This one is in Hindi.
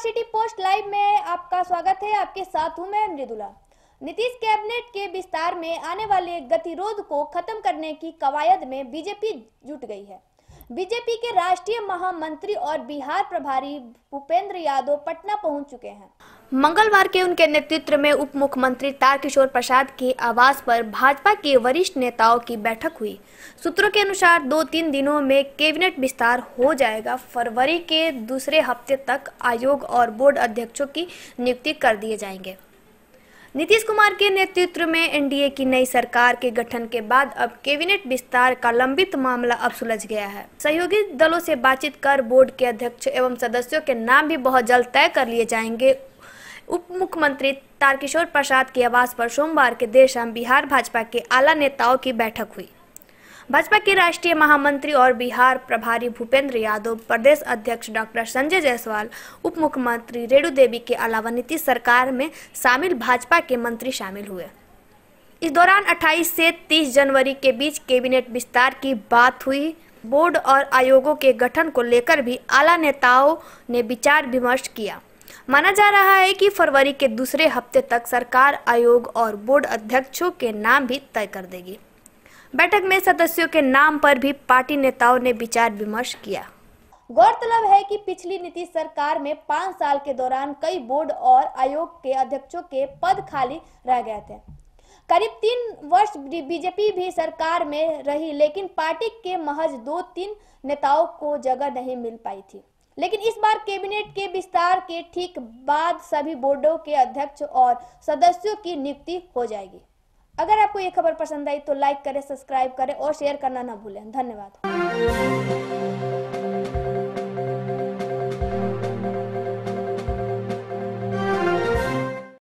स्मार्ट सिटी पोस्ट लाइव में आपका स्वागत है आपके साथ हूं मैं मृदुला नीतीश कैबिनेट के विस्तार में आने वाले गतिरोध को खत्म करने की कवायद में बीजेपी जुट गई है बीजेपी के राष्ट्रीय महामंत्री और बिहार प्रभारी भूपेंद्र यादव पटना पहुंच चुके हैं मंगलवार के उनके नेतृत्व में उप मुख्यमंत्री तारकिशोर प्रसाद के आवास पर भाजपा के वरिष्ठ नेताओं की बैठक हुई सूत्रों के अनुसार दो तीन दिनों में कैबिनेट विस्तार हो जाएगा फरवरी के दूसरे हफ्ते तक आयोग और बोर्ड अध्यक्षों की नियुक्ति कर दिए जाएंगे नीतीश कुमार के नेतृत्व में एनडीए की नई सरकार के गठन के बाद अब कैबिनेट विस्तार का लंबित मामला अब सुलझ गया है सहयोगी दलों से बातचीत कर बोर्ड के अध्यक्ष एवं सदस्यों के नाम भी बहुत जल्द तय कर लिए जाएंगे उप मुख्यमंत्री तारकिशोर प्रसाद के आवास पर सोमवार के देर शाम बिहार भाजपा के आला नेताओं की बैठक हुई भाजपा के राष्ट्रीय महामंत्री और बिहार प्रभारी भूपेंद्र यादव प्रदेश अध्यक्ष डॉक्टर संजय जायसवाल उप मुख्यमंत्री रेणु देवी के अलावा नीतीश सरकार में शामिल भाजपा के मंत्री शामिल हुए इस दौरान 28 से 30 जनवरी के बीच कैबिनेट विस्तार की बात हुई बोर्ड और आयोगों के गठन को लेकर भी आला नेताओं ने विचार विमर्श किया माना जा रहा है कि फरवरी के दूसरे हफ्ते तक सरकार आयोग और बोर्ड अध्यक्षों के नाम भी तय कर देगी बैठक में सदस्यों के नाम पर भी पार्टी नेताओं ने विचार विमर्श किया गौरतलब है कि पिछली नीतीश सरकार में पांच साल के दौरान कई बोर्ड और आयोग के अध्यक्षों के पद खाली रह गए थे करीब तीन वर्ष बीजेपी भी सरकार में रही लेकिन पार्टी के महज दो तीन नेताओं को जगह नहीं मिल पाई थी लेकिन इस बार कैबिनेट के विस्तार के ठीक बाद सभी बोर्डों के अध्यक्ष और सदस्यों की नियुक्ति हो जाएगी अगर आपको ये खबर पसंद आई तो लाइक करें सब्सक्राइब करें और शेयर करना ना भूलें धन्यवाद